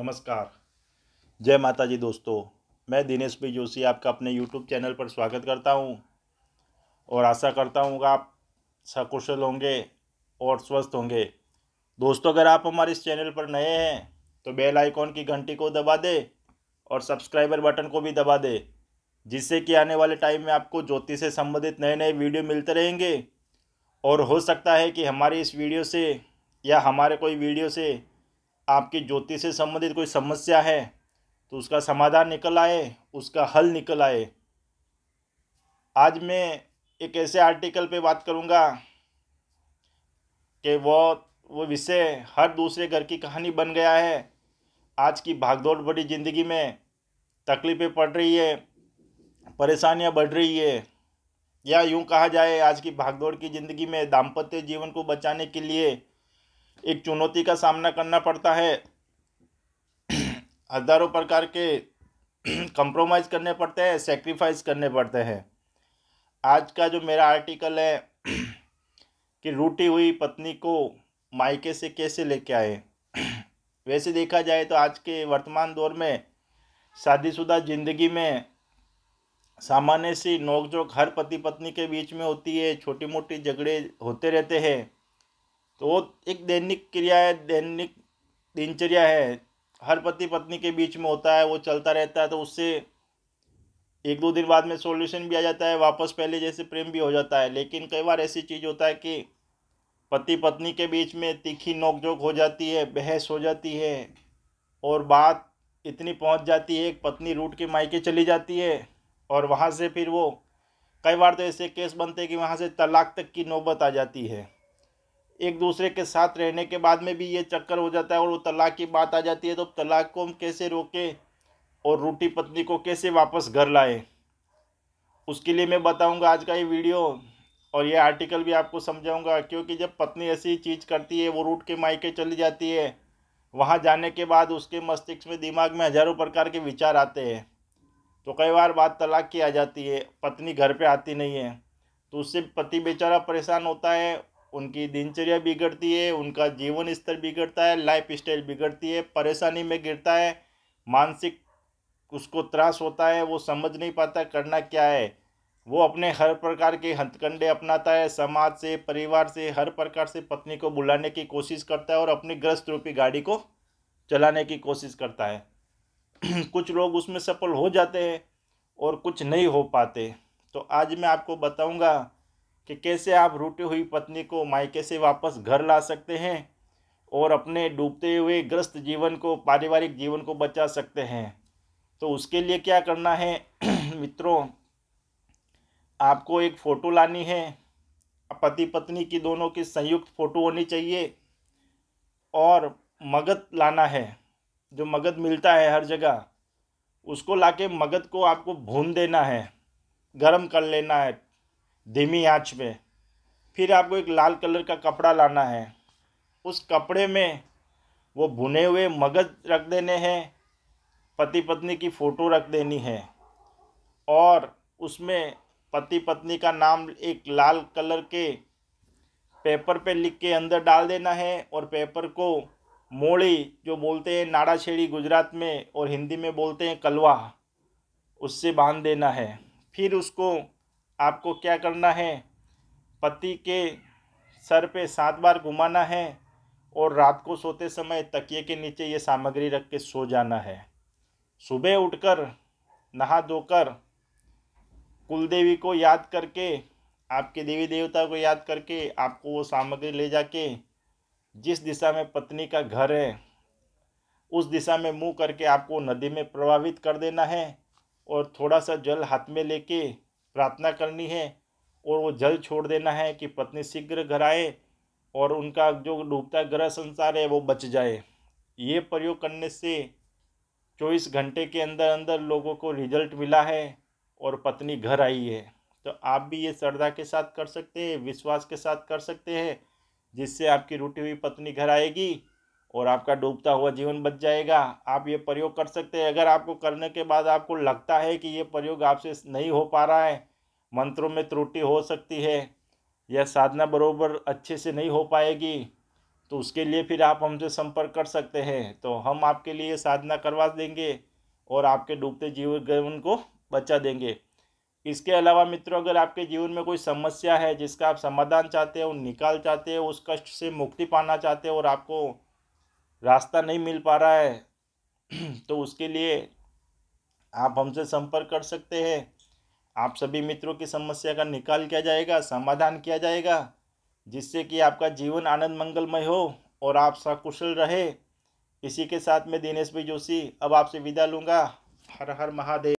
नमस्कार जय माता जी दोस्तों मैं दिनेश पी जोशी आपका अपने यूट्यूब चैनल पर स्वागत करता हूं और आशा करता हूं आप सकुशल होंगे और स्वस्थ होंगे दोस्तों अगर आप हमारे इस चैनल पर नए हैं तो बेल आइकॉन की घंटी को दबा दें और सब्सक्राइबर बटन को भी दबा दें जिससे कि आने वाले टाइम में आपको ज्योतिष से संबंधित नए नए वीडियो मिलते रहेंगे और हो सकता है कि हमारी इस वीडियो से या हमारे कोई वीडियो से आपके ज्योति से संबंधित कोई समस्या है तो उसका समाधान निकल आए उसका हल निकल आए आज मैं एक ऐसे आर्टिकल पे बात करूँगा कि वो वो विषय हर दूसरे घर की कहानी बन गया है आज की भागदौड़ बड़ी ज़िंदगी में तकलीफ़ें पड़ रही है परेशानियाँ बढ़ रही है या यूं कहा जाए आज की भागदौड़ की ज़िंदगी में दाम्पत्य जीवन को बचाने के लिए एक चुनौती का सामना करना पड़ता है हजारों प्रकार के कंप्रोमाइज करने पड़ते हैं सेक्रीफाइस करने पड़ते हैं आज का जो मेरा आर्टिकल है कि रूटी हुई पत्नी को मायके से कैसे लेके आए वैसे देखा जाए तो आज के वर्तमान दौर में शादीशुदा ज़िंदगी में सामान्य सी नोकझोंक हर पति पत्नी के बीच में होती है छोटी मोटी झगड़े होते रहते हैं तो वो एक दैनिक क्रिया है दैनिक दिनचर्या है हर पति पत्नी के बीच में होता है वो चलता रहता है तो उससे एक दो दिन बाद में सॉल्यूशन भी आ जाता है वापस पहले जैसे प्रेम भी हो जाता है लेकिन कई बार ऐसी चीज़ होता है कि पति पत्नी के बीच में तीखी नोकझोंक हो जाती है बहस हो जाती है और बात इतनी पहुंच जाती है पत्नी रूट के मायके चली जाती है और वहाँ से फिर वो कई बार तो ऐसे केस बनते हैं कि वहाँ से तलाक तक की नौबत आ जाती है एक दूसरे के साथ रहने के बाद में भी ये चक्कर हो जाता है और वो तलाक की बात आ जाती है तो तलाक को हम कैसे रोकें और रूटी पत्नी को कैसे वापस घर लाएं उसके लिए मैं बताऊंगा आज का ये वीडियो और ये आर्टिकल भी आपको समझाऊंगा क्योंकि जब पत्नी ऐसी चीज़ करती है वो रूट के मायके चली जाती है वहाँ जाने के बाद उसके मस्तिष्क में दिमाग में हज़ारों प्रकार के विचार आते हैं तो कई बार बात तलाक की आ जाती है पत्नी घर पर आती नहीं है तो उससे पति बेचारा परेशान होता है उनकी दिनचर्या बिगड़ती है उनका जीवन स्तर बिगड़ता है लाइफ स्टाइल बिगड़ती है परेशानी में गिरता है मानसिक उसको त्रास होता है वो समझ नहीं पाता करना क्या है वो अपने हर प्रकार के हथकंडे अपनाता है समाज से परिवार से हर प्रकार से पत्नी को बुलाने की कोशिश करता है और अपनी ग्रस्त रूपी गाड़ी को चलाने की कोशिश करता है कुछ लोग उसमें सफल हो जाते हैं और कुछ नहीं हो पाते तो आज मैं आपको बताऊंगा कि कैसे आप रूटी हुई पत्नी को मायके से वापस घर ला सकते हैं और अपने डूबते हुए ग्रस्त जीवन को पारिवारिक जीवन को बचा सकते हैं तो उसके लिए क्या करना है मित्रों आपको एक फ़ोटो लानी है पति पत्नी की दोनों की संयुक्त फ़ोटो होनी चाहिए और मगध लाना है जो मगध मिलता है हर जगह उसको लाके मगध को आपको भून देना है गरम कर लेना है धीमी आंच में फिर आपको एक लाल कलर का कपड़ा लाना है उस कपड़े में वो भुने हुए मगज रख देने हैं पति पत्नी की फ़ोटो रख देनी है और उसमें पति पत्नी का नाम एक लाल कलर के पेपर पे लिख के अंदर डाल देना है और पेपर को मोड़ी जो बोलते हैं नाड़ा छेड़ी गुजरात में और हिंदी में बोलते हैं कलवा उससे बांध देना है फिर उसको आपको क्या करना है पति के सर पे सात बार घुमाना है और रात को सोते समय तकिए के नीचे ये सामग्री रख के सो जाना है सुबह उठकर नहा धोकर कुल देवी को याद करके आपके देवी देवता को याद करके आपको वो सामग्री ले जाके जिस दिशा में पत्नी का घर है उस दिशा में मुंह करके आपको नदी में प्रभावित कर देना है और थोड़ा सा जल हाथ में लेके प्रार्थना करनी है और वो जल छोड़ देना है कि पत्नी शीघ्र घर आए और उनका जो डूबता ग्रह संसार है वो बच जाए ये प्रयोग करने से चौबीस घंटे के अंदर अंदर लोगों को रिजल्ट मिला है और पत्नी घर आई है तो आप भी ये श्रद्धा के साथ कर सकते हैं विश्वास के साथ कर सकते हैं जिससे आपकी रूटी हुई पत्नी घर आएगी और आपका डूबता हुआ जीवन बच जाएगा आप ये प्रयोग कर सकते हैं अगर आपको करने के बाद आपको लगता है कि ये प्रयोग आपसे नहीं हो पा रहा है मंत्रों में त्रुटि हो सकती है या साधना बरोबर अच्छे से नहीं हो पाएगी तो उसके लिए फिर आप हमसे संपर्क कर सकते हैं तो हम आपके लिए साधना करवा देंगे और आपके डूबते जीवन जीवन को बचा देंगे इसके अलावा मित्रों अगर आपके जीवन में कोई समस्या है जिसका आप समाधान चाहते हो निकाल चाहते हो उस कष्ट से मुक्ति पाना चाहते हो और आपको रास्ता नहीं मिल पा रहा है तो उसके लिए आप हमसे संपर्क कर सकते हैं आप सभी मित्रों की समस्या का निकाल किया जाएगा समाधान किया जाएगा जिससे कि आपका जीवन आनंद मंगलमय हो और आप सकुशल रहे इसी के साथ मैं दिनेश भाई जोशी अब आपसे विदा लूँगा हर हर महादेव